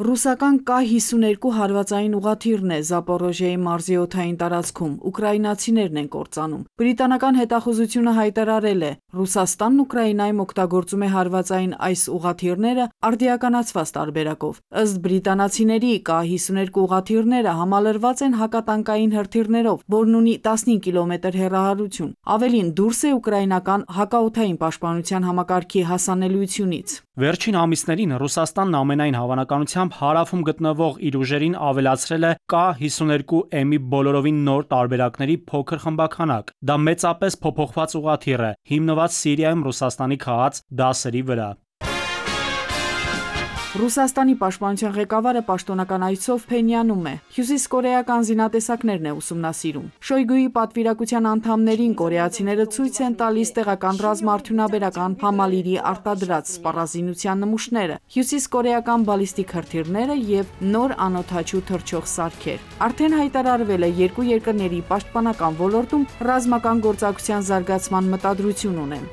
Ռուսական K-52 հարվածային ուղաթիռն է Զապորոժիայի մարզի օթային տարածքում, ուկրաինացիներն են կործանում։ Բրիտանական հետախուզությունը հայտարարել է, Ռուսաստանն Ուկրաինայում օգտագործում է հարվածային այս ուղաթիռները արդիականացված տարբերակով։ Ըստ բրիտանացիների K-52 ուղաթիռները համալրված են հակատանկային հրթիռներով, որն ունի 15 կիլոմետր հեռահարություն։ Ավելին դուրս է ուկրաինական հակաօթային պաշտպանության համակարգի հասանելիությունից։ Վերջին ամիսներին Ռուսաստանն ամենայն հավանականությամբ ուղղությամբ հարավում գտնվող իր ուժերին ավելացրել է К-52Մ-ի բոլորովին նոր տարբերակների փոքր խմբաքանակ։ Դա մեծապես փոփոխված ուղղաթիռ է, հիմնված Սիրիայում Ռուսաստանի քահած դասերի վրա։ Ռուսաստանի պաշտպանության ղեկավարը պաշտոնական այցով Փենյանում է։ Հյուսիս կորեական զինատեսակներն է ուսումնասիրում։ Շոյգուի պատվիրակության անդամներին կորեացիները ցույց են տալիս տեղական ռազմաարդյունաբերական համալիրի արտադրած սպառազինության նմուշները, հյուսիս կորեական բալիստիկ հրթիռները եւ նոր անօթաչու թռչող սարքեր։ Արդեն հայտարարվել է երկու երկրների պաշտպանական ոլորտում ռազմական գործակցության զարգացման մտադրություն ունեն։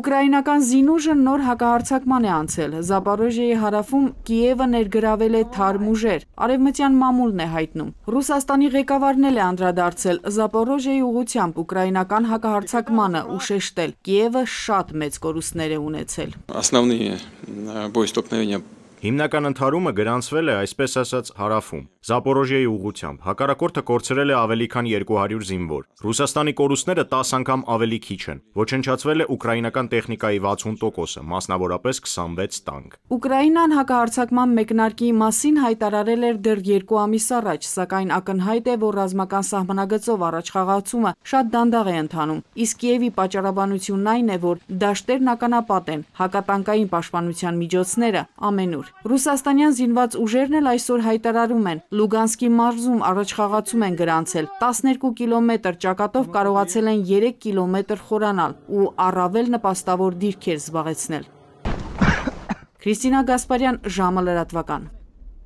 Ուկրաինական զինուժը նոր հակահարցակման է անցել։ Զապարո Զապորոժիայի հարավում Կիևը ներգրավել է թարմուժեր, արևմտյան մամուլն է հայտնում։ Հուսաստանի ղեկավարն էլ է անդրադարձել Զապորոժիայի ուղությամբ ուկրաինական հակահարցակմանը ու շեշտել։ Կիևը շատ մեծ կորուստներ է ունեցել։ Основные э, бой столкновения Հիմնական ընդհարումը գրանցվել է այսպես ասած հարավում, Զապորոժիեի ուղությամբ։ Հակառակորդը կորցրել է ավելի քան 200 զինվոր։ Ռուսաստանի կորուստները 10 անգամ ավելի քիչ են։ Ոչնչացվել է ուկրաինական տեխնիկայի 60%-ը, մասնավորապես 26 տանկ։ Ուկրաինան հակահարձակման մեկնարկի մասին հայտարարել էր դեռ 2 ամիս առաջ, սակայն ակնհայտ է, որ ռազմական սահմանագծով առաջխաղացումը շատ դանդաղ է ընթանում։ Իսկ Կիևի պատճառաբանությունն այն է, որ դաշտերն ականապատ են, հակատանկային պաշտպանության միջոցները ամենուր համար։ Ռուսաստանյան զինված ուժերն էլ այսօր հայտարարում են, Լուգանսկի մարզում առաջխաղացում են գրանցել, 12 կիլոմետր ճակատով կարողացել են 3 կիլոմետր խորանալ ու առավել նպաստավոր դիրքեր զբաղեցնել։ Քրիստինա Գասպարյան, ժամը լրատվական։